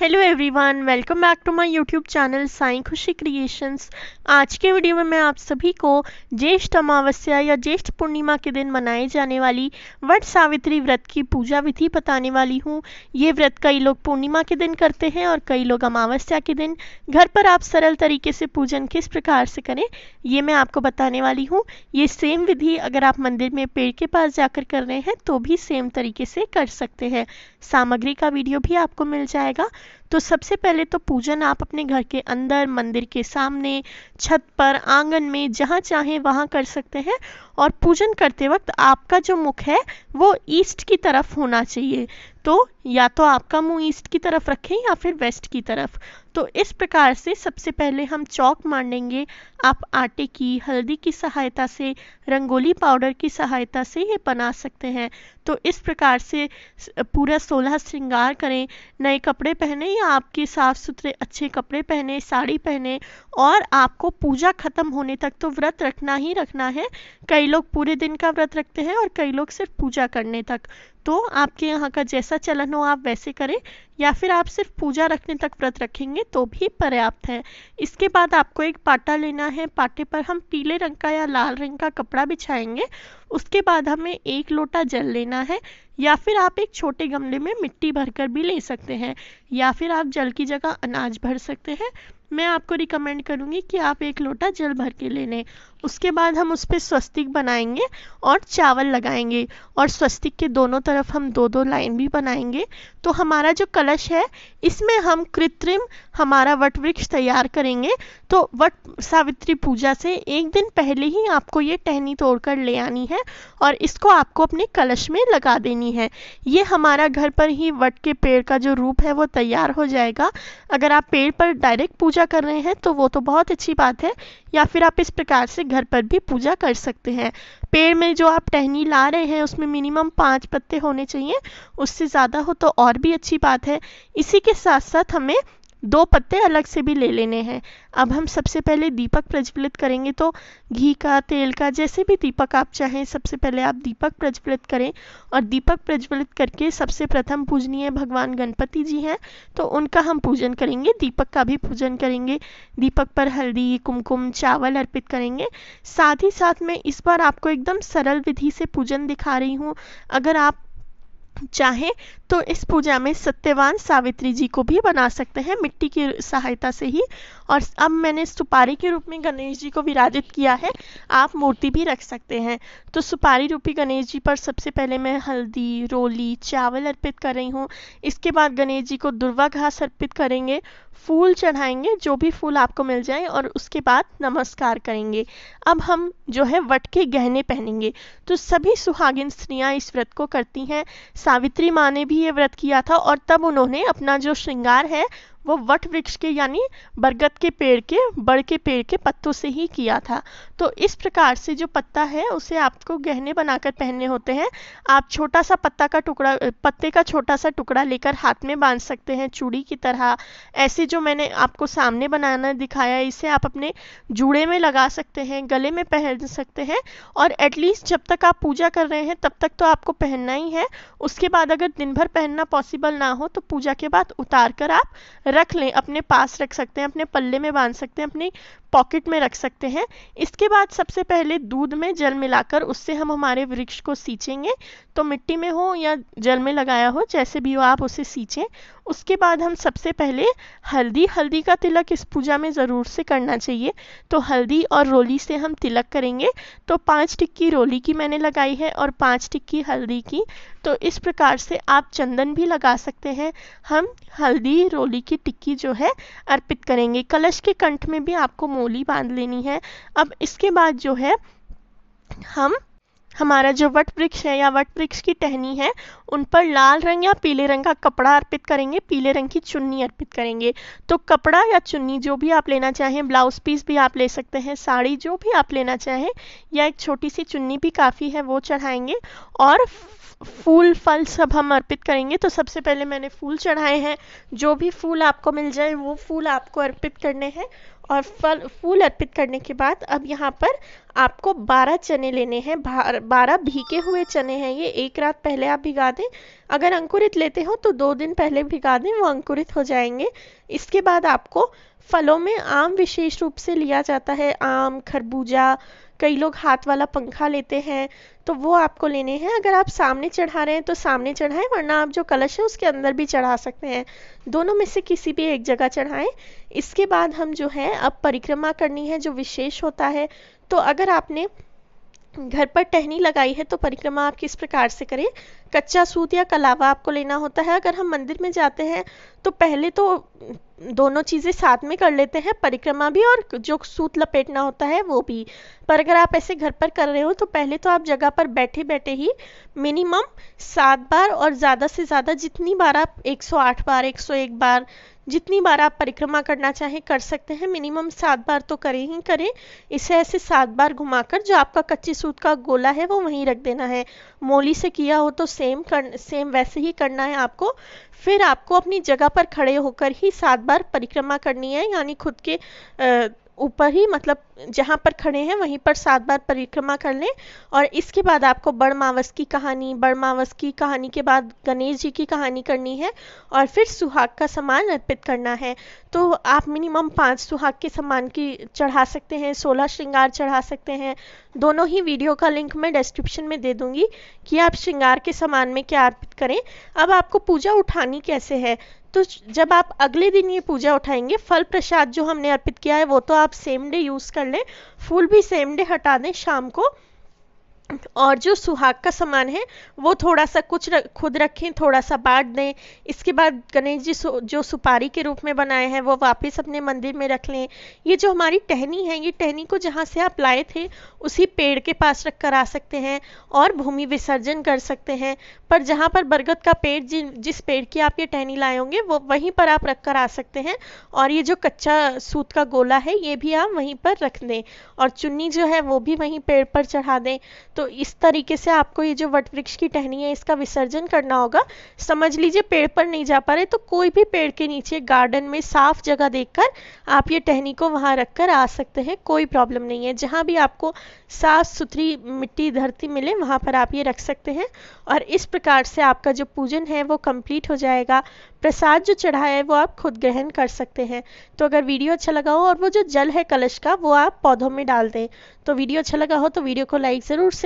hello everyone welcome back to my YouTube channel Sai Khushi creations आज के video में मैं आप सभी को ज्येष्ठ अमावस्या या ज्येष्ठ पूर्णिमा के दिन मनाए जाने वाली वट सावित्री व्रत की पूजा विधि बताने वाली हूँ ये व्रत कई लोग पूर्णिमा के दिन करते हैं और कई लोग अमावस्या के दिन घर पर आप सरल तरीके से पूजन किस प्रकार से करें ये मैं आपको बताने वाली हूँ ये सेम विधि अगर आप मंदिर में पेड़ के पास जाकर कर रहे हैं तो भी सेम तरीके से कर सकते हैं सामग्री का वीडियो भी आपको मिल जाएगा तो सबसे पहले तो पूजन आप अपने घर के अंदर मंदिर के सामने छत पर आंगन में जहाँ चाहे वहाँ कर सकते हैं और पूजन करते वक्त आपका जो मुख है वो ईस्ट की तरफ होना चाहिए तो या तो आपका मुंह ईस्ट की तरफ रखें या फिर वेस्ट की तरफ तो इस प्रकार से सबसे पहले हम चौक मानेंगे आप आटे की हल्दी की सहायता से रंगोली पाउडर की सहायता से ये बना सकते हैं तो इस प्रकार से पूरा सोलह श्रृंगार करें नए कपड़े पहने या आपके साफ़ सुथरे अच्छे कपड़े पहने साड़ी पहने और आपको पूजा ख़त्म होने तक तो व्रत रखना ही रखना है कई लोग पूरे दिन का व्रत रखते हैं और कई लोग सिर्फ पूजा करने तक तो आपके यहाँ का जैसा चलन हो आप वैसे करें या फिर आप सिर्फ पूजा रखने तक व्रत रखेंगे तो भी पर्याप्त है इसके बाद आपको एक पाटा लेना है पाटे पर हम पीले रंग का या लाल रंग का कपड़ा बिछाएंगे उसके बाद हमें एक लोटा जल लेना है या फिर आप एक छोटे गमले में मिट्टी भरकर भी ले सकते हैं या फिर आप जल की जगह अनाज भर सकते हैं मैं आपको रिकमेंड करूँगी कि आप एक लोटा जल भर के ले लें उसके बाद हम उस पर स्वस्तिक बनाएंगे और चावल लगाएंगे और स्वस्तिक के दोनों तरफ हम दो दो लाइन भी बनाएंगे तो हमारा जो कलश है इसमें हम कृत्रिम हमारा वट वृक्ष तैयार करेंगे तो वट सावित्री पूजा से एक दिन पहले ही आपको ये टहनी तोड़कर ले आनी है और इसको आपको अपने कलश में लगा देनी है ये हमारा घर पर ही वट के पेड़ का जो रूप है वो तैयार हो जाएगा अगर आप पेड़ पर डायरेक्ट पूजा कर रहे हैं तो वो तो बहुत अच्छी बात है या फिर आप इस प्रकार से घर पर भी पूजा कर सकते हैं पेड़ में जो आप टहनी ला रहे हैं उसमें मिनिमम पाँच पत्ते होने चाहिए उससे ज़्यादा हो तो और भी अच्छी बात है इसी के साथ साथ हमें दो पत्ते अलग से भी ले लेने हैं अब हम सबसे पहले दीपक प्रज्वलित करेंगे तो घी का तेल का जैसे भी दीपक आप चाहें सबसे पहले आप दीपक प्रज्वलित करें और दीपक प्रज्वलित करके सबसे प्रथम पूजनीय भगवान गणपति जी हैं तो उनका हम पूजन करेंगे दीपक का भी पूजन करेंगे दीपक पर हल्दी कुमकुम चावल अर्पित करेंगे साथ ही साथ मैं इस बार आपको एकदम सरल विधि से पूजन दिखा रही हूँ अगर आप चाहे तो इस पूजा में सत्यवान सावित्री जी को भी बना सकते हैं मिट्टी की सहायता से ही और अब मैंने सुपारी के रूप में गणेश जी को विराजित किया है आप मूर्ति भी रख सकते हैं तो सुपारी रूपी गणेश जी पर सबसे पहले मैं हल्दी रोली चावल अर्पित कर रही हूँ इसके बाद गणेश जी को दुर्वा घास अर्पित करेंगे फूल चढ़ाएंगे जो भी फूल आपको मिल जाए और उसके बाद नमस्कार करेंगे अब हम जो है वट के गहने पहनेंगे तो सभी सुहागिन स्त्रियाँ इस व्रत को करती हैं सावित्री माँ ने भी ये व्रत किया था और तब उन्होंने अपना जो श्रृंगार है वो वट वृक्ष के यानी बरगद के पेड़ के बड़ के पेड़ के पत्तों से ही किया था तो इस प्रकार से जो पत्ता है उसे आपको गहने बनाकर पहनने होते हैं आप छोटा सा पत्ता का टुकड़ा पत्ते का छोटा सा टुकड़ा लेकर हाथ में बांध सकते हैं चूड़ी की तरह ऐसे जो मैंने आपको सामने बनाना दिखाया इसे आप अपने जूड़े में लगा सकते हैं गले में पहन सकते हैं और एटलीस्ट जब तक आप पूजा कर रहे हैं तब तक तो आपको पहनना ही है उसके बाद अगर दिन भर पहनना पॉसिबल ना हो तो पूजा के बाद उतार कर आप रख लें अपने पास रख सकते हैं अपने पल्ले में बांध सकते हैं अपनी पॉकेट में रख सकते हैं इसके बाद सबसे पहले दूध में जल मिलाकर उससे हम हमारे वृक्ष को सींचेंगे तो मिट्टी में हो या जल में लगाया हो जैसे भी हो आप उसे सींचें उसके बाद हम सबसे पहले हल्दी हल्दी का तिलक इस पूजा में ज़रूर से करना चाहिए तो हल्दी और रोली से हम तिलक करेंगे तो पाँच टिक्की रोली की मैंने लगाई है और पाँच टिक्की हल्दी की तो इस प्रकार से आप चंदन भी लगा सकते हैं हम हल्दी रोली की टिक्की जो है अर्पित करेंगे कलश के कंठ में भी आपको मोली बांध लेनी है अब इसके बाद जो है हम हमारा जो वट वृक्ष है या वट वृक्ष की टहनी है उन पर लाल रंग या पीले रंग का कपड़ा अर्पित करेंगे पीले रंग की चुन्नी अर्पित करेंगे तो कपड़ा या चुन्नी जो भी आप लेना चाहें ब्लाउज पीस भी आप ले सकते हैं साड़ी जो भी आप लेना चाहें या एक छोटी सी चुन्नी भी काफ़ी है वो चढ़ाएंगे और फूल फल सब हम अर्पित करेंगे तो सबसे पहले मैंने फूल चढ़ाए हैं जो भी फूल आपको मिल जाए वो फूल आपको अर्पित करने हैं और फल फूल अर्पित करने के बाद अब यहाँ पर आपको 12 चने लेने हैं बारह भीगे हुए चने हैं ये एक रात पहले आप भिगा दें अगर अंकुरित लेते हो तो दो दिन पहले भिगा दें वो अंकुरित हो जाएंगे इसके बाद आपको फलों में आम विशेष रूप से लिया जाता है आम खरबूजा कई लोग हाथ वाला पंखा लेते हैं तो वो आपको लेने हैं अगर आप सामने चढ़ा रहे हैं तो सामने चढ़ाएं वरना आप जो कलश है उसके अंदर भी चढ़ा सकते हैं दोनों में से किसी भी एक जगह चढ़ाएं इसके बाद हम जो है अब परिक्रमा करनी है जो विशेष होता है तो अगर आपने घर पर टहनी लगाई है तो परिक्रमा आप किस प्रकार से करें कच्चा सूत या कलावा आपको लेना होता है अगर हम मंदिर में जाते हैं तो पहले तो दोनों चीज़ें साथ में कर लेते हैं परिक्रमा भी और जो सूत लपेटना होता है वो भी पर अगर आप ऐसे घर पर कर रहे हो तो पहले तो आप जगह पर बैठे बैठे ही मिनिमम सात बार और ज़्यादा से ज़्यादा जितनी बार आप 108 बार 101 बार जितनी बार आप परिक्रमा करना चाहें कर सकते हैं मिनिमम सात बार तो करें ही करें इसे ऐसे सात बार घुमाकर जो आपका कच्चे सूत का गोला है वो वहीं रख देना है मोली से किया हो तो सेम कर सेम वैसे ही करना है आपको फिर आपको अपनी जगह पर खड़े होकर ही सात बार परिक्रमा करनी है यानी खुद के आ, ऊपर ही मतलब जहाँ पर खड़े हैं वहीं पर सात बार परिक्रमा कर लें और इसके बाद आपको बड़ मावस की कहानी बड़ मावस की कहानी के बाद गणेश जी की कहानी करनी है और फिर सुहाग का सामान अर्पित करना है तो आप मिनिमम पाँच सुहाग के सामान की चढ़ा सकते हैं सोलह श्रृंगार चढ़ा सकते हैं दोनों ही वीडियो का लिंक मैं डिस्क्रिप्शन में दे दूंगी कि आप श्रृंगार के सामान में क्या अर्पित करें अब आपको पूजा उठानी कैसे है तो जब आप अगले दिन ये पूजा उठाएंगे फल प्रसाद जो हमने अर्पित किया है वो तो आप सेम डे यूज कर लें फूल भी सेम डे हटा दें शाम को और जो सुहाग का सामान है वो थोड़ा सा कुछ रख, खुद रखें थोड़ा सा बांट दें इसके बाद गणेश जी सु, जो सुपारी के रूप में बनाए हैं वो वापस अपने मंदिर में रख लें ये जो हमारी टहनी है ये टहनी को जहाँ से आप लाए थे उसी पेड़ के पास रख कर आ सकते हैं और भूमि विसर्जन कर सकते हैं पर जहाँ पर बरगद का पेड़ जि, जिस पेड़ की आप ये टहनी लाए होंगे वो वहीं पर आप रख कर आ सकते हैं और ये जो कच्चा सूत का गोला है ये भी आप वहीं पर रख दें और चुन्नी जो है वो भी वहीं पेड़ पर चढ़ा दें तो इस तरीके से आपको ये जो वट वृक्ष की टहनी है इसका विसर्जन करना होगा समझ लीजिए पेड़ पर नहीं जा पा रहे तो कोई भी पेड़ के नीचे गार्डन में साफ जगह देखकर आप ये टहनी को वहां रख कर आ सकते हैं कोई प्रॉब्लम नहीं है जहां भी आपको साफ सुथरी मिट्टी धरती मिले वहां पर आप ये रख सकते हैं और इस प्रकार से आपका जो पूजन है वो कंप्लीट हो जाएगा प्रसाद जो चढ़ाया है वो आप खुद ग्रहण कर सकते हैं तो अगर वीडियो अच्छा लगा हो और वो जो जल है कलश का वो आप पौधों में डाल दें तो वीडियो अच्छा लगा हो तो वीडियो को लाइक ज़रूर